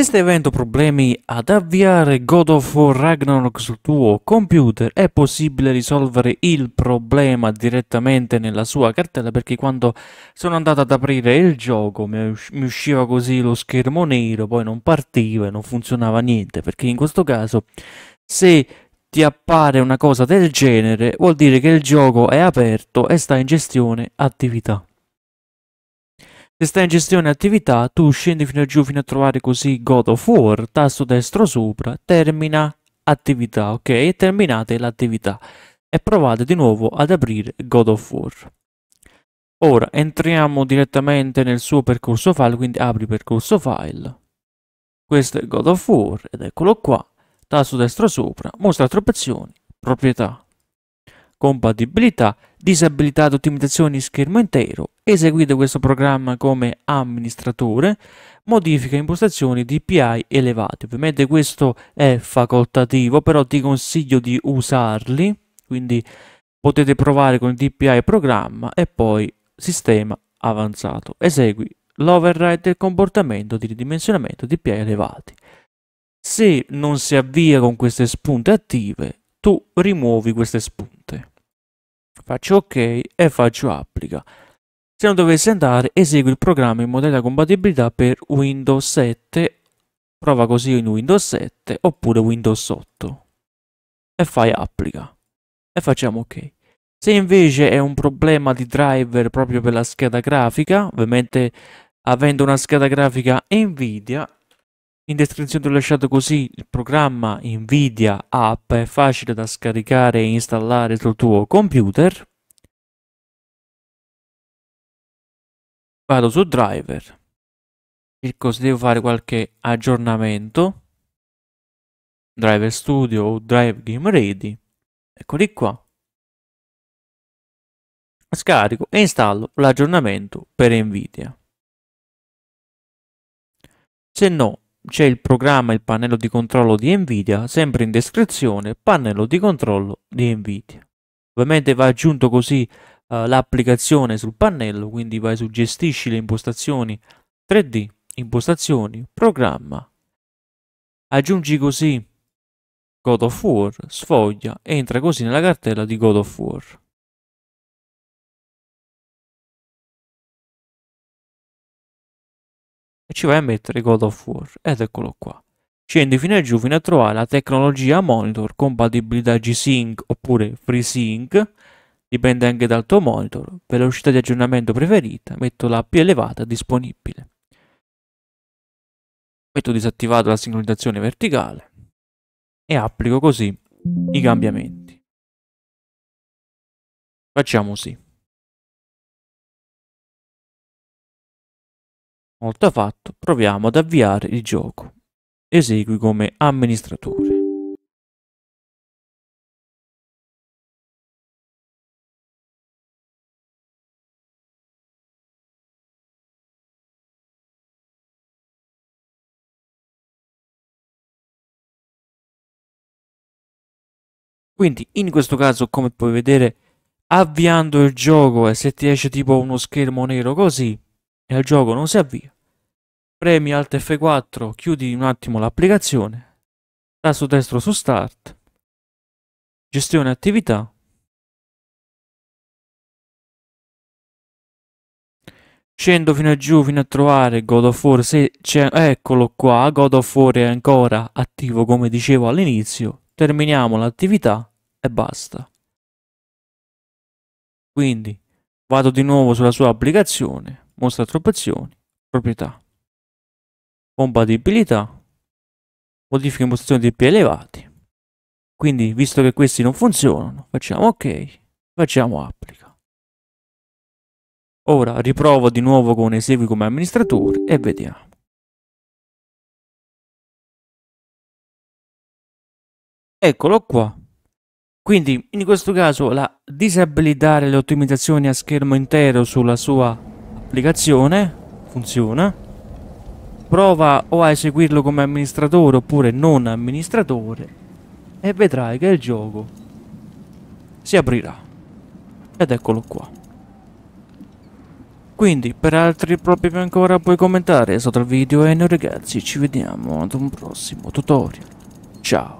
Se stai avendo problemi ad avviare God of War Ragnarok sul tuo computer, è possibile risolvere il problema direttamente nella sua cartella perché quando sono andato ad aprire il gioco mi usciva così lo schermo nero, poi non partiva e non funzionava niente, perché in questo caso se ti appare una cosa del genere vuol dire che il gioco è aperto e sta in gestione attività. Se sta in gestione attività, tu scendi fino a giù fino a trovare così God of War, tasto destro sopra, termina attività, ok? Terminate l'attività e provate di nuovo ad aprire God of War. Ora entriamo direttamente nel suo percorso file, quindi apri percorso file. Questo è God of War ed eccolo qua, tasto destro sopra, mostra troppe opzioni, proprietà, compatibilità, disabilità ed ottimizzazioni schermo intero, eseguite questo programma come amministratore, modifica impostazioni DPI elevati. Ovviamente questo è facoltativo, però ti consiglio di usarli, quindi potete provare con il DPI programma e poi sistema avanzato. Esegui l'override del comportamento di ridimensionamento DPI elevati. Se non si avvia con queste spunte attive, tu rimuovi queste spunte faccio ok e faccio applica. Se non dovesse andare esegui il programma in modalità compatibilità per Windows 7, prova così in Windows 7 oppure Windows 8 e fai applica e facciamo ok. Se invece è un problema di driver proprio per la scheda grafica, ovviamente avendo una scheda grafica Nvidia in descrizione ti ho lasciato così il programma Nvidia App, è facile da scaricare e installare sul tuo computer. Vado su driver, clicco se devo fare qualche aggiornamento, driver studio o drive game ready, eccoli qua. Scarico e installo l'aggiornamento per Nvidia. Se no, c'è il programma e il pannello di controllo di Nvidia, sempre in descrizione, pannello di controllo di Nvidia. Ovviamente va aggiunto così uh, l'applicazione sul pannello, quindi vai su gestisci le impostazioni 3D, impostazioni, programma. Aggiungi così God of War, sfoglia, entra così nella cartella di God of War. e ci vai a mettere God of War ed eccolo qua. Scendi fino a giù fino a trovare la tecnologia monitor, compatibilità G-Sync oppure FreeSync, dipende anche dal tuo monitor, velocità di aggiornamento preferita, metto la più elevata disponibile. Metto disattivato la sincronizzazione verticale e applico così i cambiamenti. Facciamo sì. Una volta fatto, proviamo ad avviare il gioco. Esegui come amministratore. Quindi in questo caso come puoi vedere avviando il gioco e se ti esce tipo uno schermo nero così e il gioco non si avvia. Premi Alt F4, chiudi un attimo l'applicazione, tasto destro su Start, gestione attività, Scendo fino a giù fino a trovare God of War, se c'è, eccolo qua, God of War è ancora attivo come dicevo all'inizio, terminiamo l'attività e basta. Quindi vado di nuovo sulla sua applicazione, mostra troppe opzioni, proprietà, compatibilità, modifica impostazioni di P elevati. Quindi, visto che questi non funzionano, facciamo ok, facciamo applica. Ora riprovo di nuovo con esegui come amministratore e vediamo. Eccolo qua. Quindi in questo caso la disabilitare le ottimizzazioni a schermo intero sulla sua applicazione funziona prova o a eseguirlo come amministratore oppure non amministratore e vedrai che il gioco si aprirà ed eccolo qua quindi per altri problemi ancora puoi commentare sotto il video e noi ragazzi ci vediamo ad un prossimo tutorial ciao